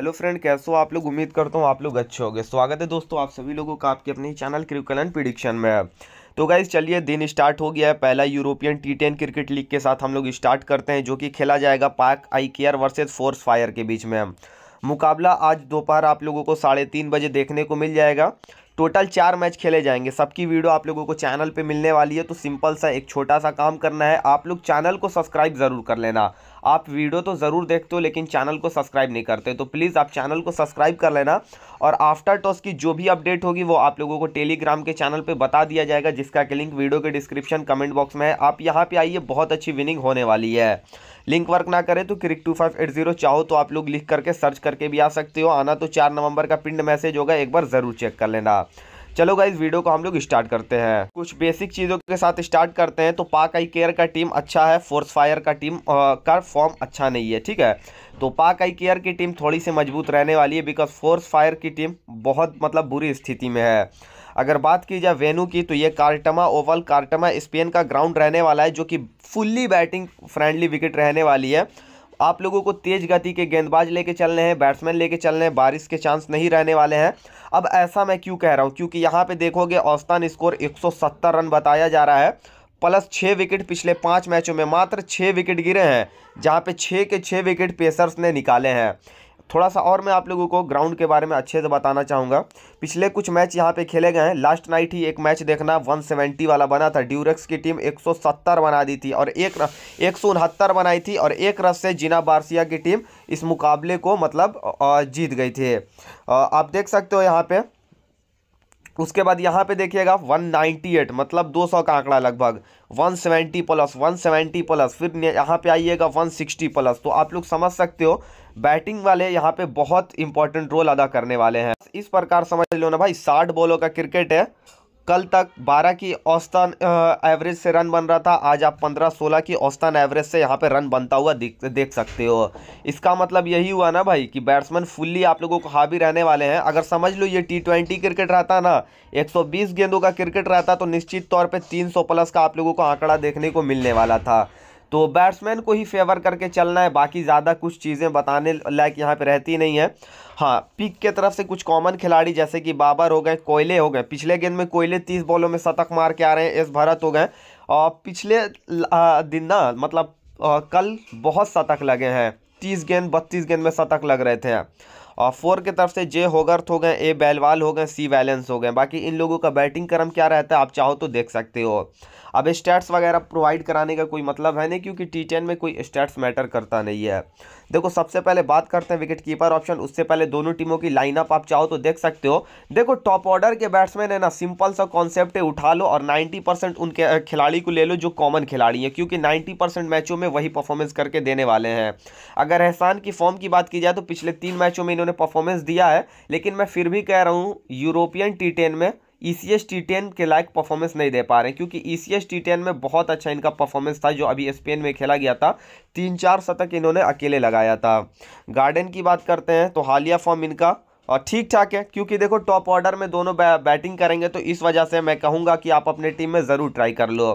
hello friend कैसे हो आप लोग उम्मीद करता हूँ आप लोग अच्छे होंगे स्वागत है दोस्तों आप सभी लोगों का आपके अपने चैनल क्रिकलन प्रिडिक्शन में तो गाइज चलिए दिन स्टार्ट हो गया है पहला European T ten cricket league के साथ हम लोग स्टार्ट करते हैं जो कि खेला जाएगा Pak I care versus force fire के बीच में मुकाबला आज दोपहर आप लोगों को साढ़े तीन बजे देखने को मिल जाएगा टोटल चार मैच खेले जाएंगे सबकी वीडियो आप लोगों को चैनल पे मिलने वाली है तो सिंपल सा एक छोटा सा काम करना है आप लोग चैनल को सब्सक्राइब ज़रूर कर लेना आप वीडियो तो ज़रूर देखते हो लेकिन चैनल को सब्सक्राइब नहीं करते तो प्लीज़ आप चैनल को सब्सक्राइब कर लेना और आफ्टर टॉस की जो भी अपडेट होगी वो आप लोगों को टेलीग्राम के चैनल पर बता दिया जाएगा जिसका कि लिंक वीडियो के डिस्क्रिप्शन कमेंट बॉक्स में है आप यहाँ पर आइए बहुत अच्छी विनिंग होने वाली है लिंक वर्क ना करें तो crick two five eight zero चाहो तो आप लोग लिख करके सर्च करके भी आ सकते हो आना तो चार नवंबर का पिंड मैसेज होगा एक बार ज़रूर चेक कर लेना चलो गाइज वीडियो को हम लोग स्टार्ट करते हैं कुछ बेसिक चीज़ों के साथ स्टार्ट करते हैं तो पाक आई केयर का टीम अच्छा है फोर्स फायर का टीम आ, का फॉर्म अच्छा नहीं है ठीक है तो पाक आई केयर की टीम थोड़ी सी मजबूत रहने वाली है बिकॉज फोर्स फायर की टीम बहुत मतलब बुरी स्थिति में है अगर बात की जाए वेनू की तो ये कार्टमा ओवल कार्टमा स्पेन का ग्राउंड रहने वाला है जो कि फुल्ली बैटिंग फ्रेंडली विकेट रहने वाली है आप लोगों को तेज़ गति के गेंदबाज लेके चलने हैं बैट्समैन लेके चलने हैं बारिश के चांस नहीं रहने वाले हैं अब ऐसा मैं क्यों कह रहा हूँ क्योंकि यहाँ पे देखोगे औस्तान स्कोर 170 रन बताया जा रहा है प्लस छः विकेट पिछले पाँच मैचों में मात्र छः विकेट गिरे हैं जहाँ पे छः के छः विकेट पेसर्स ने निकाले हैं थोड़ा सा और मैं आप लोगों को ग्राउंड के बारे में अच्छे से बताना चाहूँगा पिछले कुछ मैच यहाँ पे खेले गए हैं लास्ट नाइट ही एक मैच देखना 170 वाला बना था ड्यूरेक्स की टीम 170 बना दी थी और एक एक बनाई थी और एक रस से जीना बारसिया की टीम इस मुकाबले को मतलब जीत गई थी आप देख सकते हो यहाँ पर उसके बाद यहाँ पे देखिएगा 198 मतलब 200 का आंकड़ा लगभग 170 प्लस 170 प्लस फिर यहाँ पे आइएगा 160 प्लस तो आप लोग समझ सकते हो बैटिंग वाले यहाँ पे बहुत इंपॉर्टेंट रोल अदा करने वाले हैं इस प्रकार समझ लो ना भाई 60 बॉलों का क्रिकेट है कल तक 12 की औसतन एवरेज से रन बन रहा था आज आप 15-16 की औसतन एवरेज से यहाँ पे रन बनता हुआ देख देख सकते हो इसका मतलब यही हुआ ना भाई कि बैट्समैन फुल्ली आप लोगों को हावी रहने वाले हैं अगर समझ लो ये टी ट्वेंटी क्रिकेट रहता ना 120 गेंदों का क्रिकेट रहता तो निश्चित तौर पर 300 प्लस का आप लोगों को आंकड़ा देखने को मिलने वाला था तो बैट्समैन को ही फेवर करके चलना है बाकी ज़्यादा कुछ चीज़ें बताने लायक यहाँ पे रहती नहीं है हाँ पिक के तरफ से कुछ कॉमन खिलाड़ी जैसे कि बाबर हो गए कोयले हो गए पिछले गेंद में कोयले तीस बॉलों में शतक मार के आ रहे हैं एस भरत हो गए और पिछले दिन ना मतलब कल बहुत शतक लगे हैं तीस गेंद बत्तीस गेंद में शतक लग रहे थे और फोर की तरफ से जे होगर्थ हो गए ए बैलवाल हो गए सी वैलेंस हो गए बाकी इन लोगों का बैटिंग क्रम क्या रहता है आप चाहो तो देख सकते हो अब स्टैट्स वगैरह प्रोवाइड कराने का कोई मतलब है नहीं क्योंकि टी टेन में कोई स्टैट्स मैटर करता नहीं है देखो सबसे पहले बात करते हैं विकेट कीपर ऑप्शन उससे पहले दोनों टीमों की लाइनअप आप चाहो तो देख सकते हो देखो टॉप ऑर्डर के बैट्समैन है ना सिंपल सा कॉन्सेप्ट है उठा लो और 90 परसेंट उनके खिलाड़ी को ले लो जो कॉमन खिलाड़ी है क्योंकि 90 परसेंट मैचों में वही परफॉर्मेंस करके देने वाले हैं अगर एहसान की फॉर्म की बात की जाए तो पिछले तीन मैचों में इन्होंने उन्होंने परफॉर्मेंस दिया है लेकिन मैं फिर भी कह रहा हूँ यूरोपियन टी टेन में E C S T ten के लायक परफॉर्मेंस नहीं दे पा रहे क्योंकि E C S T ten में बहुत अच्छा इनका परफॉर्मेंस था जो अभी स्पेन में खेला गया था तीन चार शतक इन्होंने अकेले लगाया था गार्डन की बात करते हैं तो हालिया फॉर्म इनका और ठीक ठाक है क्योंकि देखो टॉप ऑर्डर में दोनों बैटिंग करेंगे तो इस वजह से मैं कहूँगा कि आप अपने टीम में ज़रूर ट्राई कर लो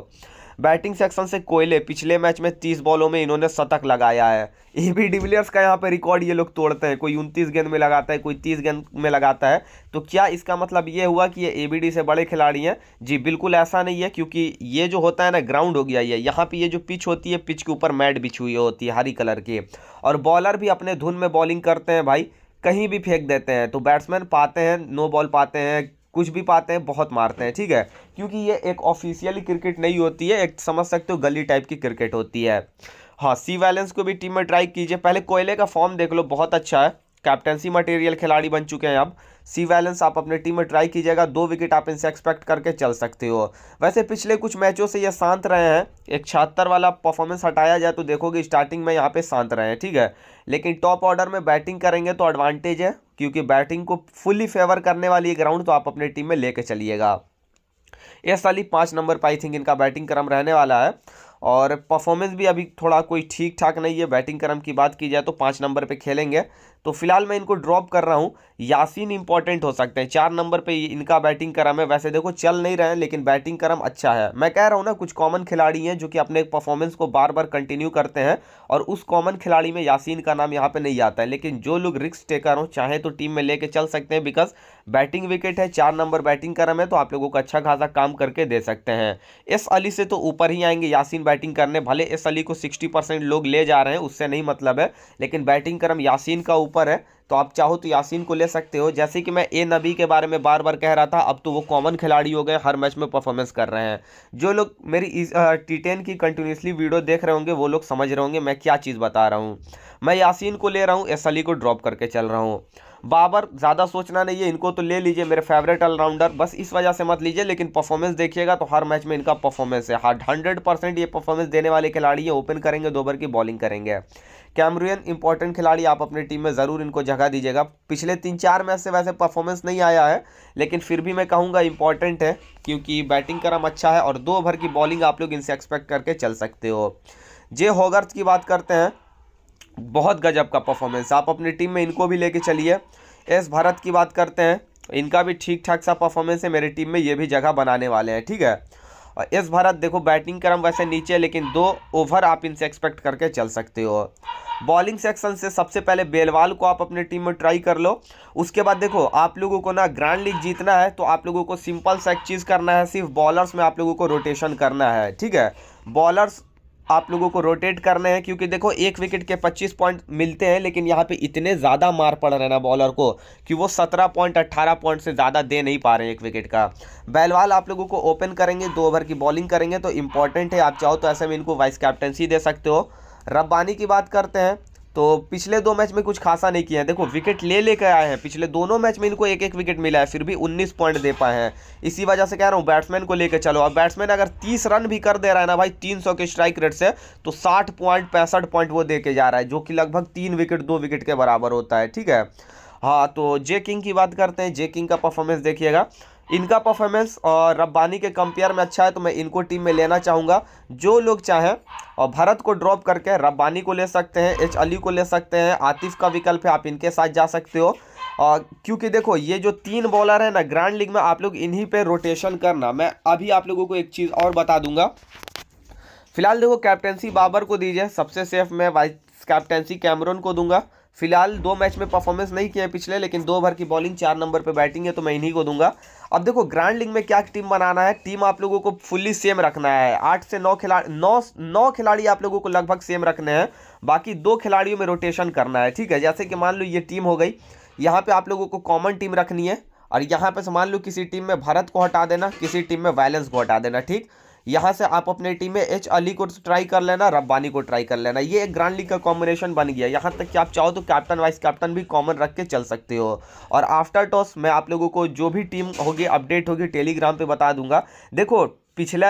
बैटिंग सेक्शन से कोयले पिछले मैच में तीस बॉलों में इन्होंने शतक लगाया है ए बी डिविलियर्स का यहाँ पर रिकॉर्ड ये लोग तोड़ते हैं कोई उनतीस गेंद में लगाता है कोई तीस गेंद में लगाता है तो क्या इसका मतलब ये हुआ कि ये ए बी डी से बड़े खिलाड़ी हैं जी बिल्कुल ऐसा नहीं है क्योंकि ये जो होता है ना ग्राउंड हो गया ये यहाँ पर ये जो पिच होती है पिच के ऊपर मैट बिछ हुई होती है हरी कलर की और बॉलर भी अपने धुन में बॉलिंग करते हैं भाई कहीं भी फेंक देते हैं तो बैट्समैन पाते हैं नो बॉल पाते हैं कुछ भी पाते हैं बहुत मारते हैं ठीक है क्योंकि ये एक ऑफिशियली क्रिकेट नहीं होती है एक समझ सकते हो गली टाइप की क्रिकेट होती है हाँ सी वैलेंस को भी टीम में ट्राई कीजिए पहले कोयले का फॉर्म देख लो बहुत अच्छा है कैप्टनसी मटेरियल खिलाड़ी बन चुके हैं अब सी वैलेंस आप अपने टीम में ट्राई कीजिएगा दो विकेट आप इनसे एक्सपेक्ट करके चल सकते हो वैसे पिछले कुछ मैचों से ये शांत रहे हैं एक छहत्तर वाला परफॉर्मेंस हटाया जाए तो देखोगे स्टार्टिंग में यहाँ पे शांत रहे हैं ठीक है लेकिन टॉप ऑर्डर में बैटिंग करेंगे तो एडवांटेज है क्योंकि बैटिंग को फुली फेवर करने वाली ग्राउंड तो आप अपने टीम में लेके चलिएगा ये साली पाँच नंबर पर आई थिंक इनका बैटिंग क्रम रहने वाला है और परफॉर्मेंस भी अभी थोड़ा कोई ठीक ठाक नहीं है बैटिंग क्रम की बात की जाए तो पाँच नंबर पे खेलेंगे तो फिलहाल मैं इनको ड्रॉप कर रहा हूँ यासीन इंपॉर्टेंट हो सकते हैं चार नंबर पे इनका बैटिंग क्रम है वैसे देखो चल नहीं रहे हैं लेकिन बैटिंग क्रम अच्छा है मैं कह रहा हूँ ना कुछ कॉमन खिलाड़ी हैं जो कि अपने परफॉर्मेंस को बार बार कंटिन्यू करते हैं और उस कॉमन खिलाड़ी में यासीन का नाम यहाँ पर नहीं आता है लेकिन जो लोग रिक्स टेकर हों चाहे तो टीम में लेके चल सकते हैं बिकॉज बैटिंग विकेट है चार नंबर बैटिंग क्रम है तो आप लोगों को अच्छा खासा काम करके दे सकते हैं एस अली से तो ऊपर ही आएंगे यासीन बैटिंग करने भले एस अली को सिक्सटी लोग ले जा रहे हैं उससे नहीं मतलब है लेकिन बैटिंग क्रम यासीन का ऊपर ऊपर है तो आप चाहो तो यासीन को ले सकते हो जैसे कि मैं ए नबी के बारे में बार बार कह रहा था अब तो वो कॉमन खिलाड़ी हो गए हर मैच में परफॉर्मेंस कर रहे हैं जो लोग मेरी टी टेन की कंटिन्यूसली वीडियो देख रहे होंगे वो लोग समझ रहे होंगे मैं क्या चीज़ बता रहा हूँ मैं यासीन को ले रहा हूँ एस अली को ड्रॉप करके चल रहा हूँ बाबर ज़्यादा सोचना नहीं है इनको तो ले लीजिए मेरे फेवरेट ऑलराउंडर बस इस वजह से मत लीजिए लेकिन परफॉर्मेंस देखिएगा तो हर मैच में इनका परफॉर्मेंस है हंड्रेड परसेंट ये परफॉर्मेंस देने वाले खिलाड़ी हैं ओपन करेंगे दो ओवर की बॉलिंग करेंगे कैमरियन इंपॉर्टेंट खिलाड़ी आप अपनी टीम में ज़रूर इनको जगह दीजिएगा पिछले तीन चार मैच से वैसे परफॉर्मेंस नहीं आया है लेकिन फिर भी मैं कहूँगा इंपॉर्टेंट है क्योंकि बैटिंग क्रम अच्छा है और दो ओवर की बॉलिंग आप लोग इनसे एक्सपेक्ट करके चल सकते हो जे होगर्थ की बात करते हैं बहुत गजब का परफॉर्मेंस आप अपनी टीम में इनको भी लेके चलिए एस भारत की बात करते हैं इनका भी ठीक ठाक सा परफॉर्मेंस है मेरी टीम में ये भी जगह बनाने वाले हैं ठीक है और एस भारत देखो बैटिंग क्रम वैसे नीचे लेकिन दो ओवर आप इनसे एक्सपेक्ट करके चल सकते हो बॉलिंग सेक्शन से सबसे पहले बेलवाल को आप अपने टीम में ट्राई कर लो उसके बाद देखो आप लोगों को ना ग्रैंड लीग जीतना है तो आप लोगों को सिंपल सा एक चीज़ करना है सिर्फ बॉलर्स में आप लोगों को रोटेशन करना है ठीक है बॉलर्स आप लोगों को रोटेट करना है क्योंकि देखो एक विकेट के 25 पॉइंट मिलते हैं लेकिन यहाँ पे इतने ज़्यादा मार पड़ रहे हैं ना बॉलर को कि वो 17 पॉइंट 18 पॉइंट से ज़्यादा दे नहीं पा रहे हैं एक विकेट का बैलवाल आप लोगों को ओपन करेंगे दो ओवर की बॉलिंग करेंगे तो इंपॉर्टेंट है आप चाहो तो ऐसे में इनको वाइस कैप्टनसी दे सकते हो रब्बानी की बात करते हैं तो पिछले दो मैच में कुछ खासा नहीं किया है देखो विकेट ले लेकर आए हैं पिछले दोनों मैच में इनको एक एक विकेट मिला है फिर भी 19 पॉइंट दे पाए हैं इसी वजह से कह रहा हूँ बैट्समैन को लेकर चलो अब बैट्समैन अगर 30 रन भी कर दे रहा है ना भाई 300 के स्ट्राइक रेट से तो 60 पॉइंट पैंसठ पॉइंट वो दे जा रहा है जो कि लगभग तीन विकेट दो विकेट के बराबर होता है ठीक है हाँ तो जे किंग की बात करते हैं जे किंग का परफॉर्मेंस देखिएगा इनका परफॉर्मेंस और रब्बानी के कंपेयर में अच्छा है तो मैं इनको टीम में लेना चाहूँगा जो लोग चाहें और भारत को ड्रॉप करके रब्बानी को ले सकते हैं एच अली को ले सकते हैं आतिफ का विकल्प है आप इनके साथ जा सकते हो और क्योंकि देखो ये जो तीन बॉलर हैं ना ग्रैंड लीग में आप लोग इन्हीं पर रोटेशन करना मैं अभी आप लोगों को एक चीज़ और बता दूंगा फिलहाल देखो कैप्टेंसी बाबर को दीजिए सबसे सेफ मैं वाइस कैप्टेंसी कैमरन को दूंगा फिलहाल दो मैच में परफॉर्मेंस नहीं किए हैं पिछले लेकिन दो भर की बॉलिंग चार नंबर पे बैटिंग है तो मैं इन्हीं को दूंगा अब देखो ग्रैंड लीग में क्या टीम बनाना है टीम आप लोगों को फुल्ली सेम रखना है आठ से नौ खिलाड़ी नौ नौ खिलाड़ी आप लोगों को लगभग सेम रखने हैं बाकी दो खिलाड़ियों में रोटेशन करना है ठीक है जैसे कि मान लो ये टीम हो गई यहाँ पर आप लोगों को कॉमन टीम रखनी है और यहाँ पर मान लो किसी टीम में भारत को हटा देना किसी टीम में वायलेंस को हटा देना ठीक यहाँ से आप अपने टीम में एच अली को ट्राई कर लेना रब्बानी को ट्राई कर लेना ये एक ग्रांड लीग का कॉम्बिनेशन बन गया यहाँ तक कि आप चाहो तो कैप्टन वाइस कैप्टन भी कॉमन रख के चल सकते हो और आफ्टर टॉस मैं आप लोगों को जो भी टीम होगी अपडेट होगी टेलीग्राम पर बता दूंगा देखो पिछला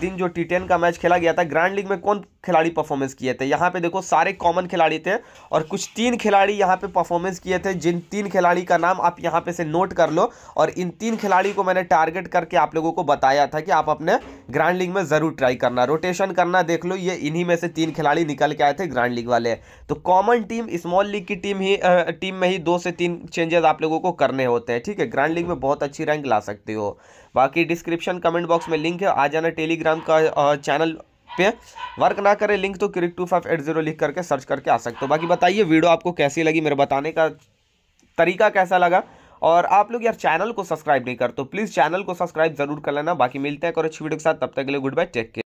दिन जो टी टेन का मैच खेला गया था ग्रैंड लीग में कौन खिलाड़ी परफॉर्मेंस किए थे यहाँ पे देखो सारे कॉमन खिलाड़ी थे और कुछ तीन खिलाड़ी यहाँ पे परफॉर्मेंस किए थे जिन तीन खिलाड़ी का नाम आप यहाँ पे से नोट कर लो और इन तीन खिलाड़ी को मैंने टारगेट करके आप लोगों को बताया था कि आप अपने ग्रैंड लीग में ज़रूर ट्राई करना रोटेशन करना देख लो ये इन्हीं में से तीन खिलाड़ी निकल के आए थे ग्रैंड लीग वाले तो कॉमन टीम स्मॉल लीग की टीम ही टीम में ही दो से तीन चेंजेस आप लोगों को करने होते हैं ठीक है ग्रैंड लीग में बहुत अच्छी रैंक ला सकते हो बाकी डिस्क्रिप्शन कमेंट बॉक्स में लिंक है आ जाना टेलीग्राम का चैनल पे वर्क ना करें लिंक तो crick two five eight zero लिख करके सर्च करके आ सकते हो बाकी बताइए वीडियो आपको कैसी लगी मेरे बताने का तरीका कैसा लगा और आप लोग यार चैनल को सब्सक्राइब नहीं करते तो प्लीज़ चैनल को सब्सक्राइब जरूर कर लेना बाकी मिलते हैं और अच्छी वीडियो के साथ तब तक के लिए गुड बाय टेक केयर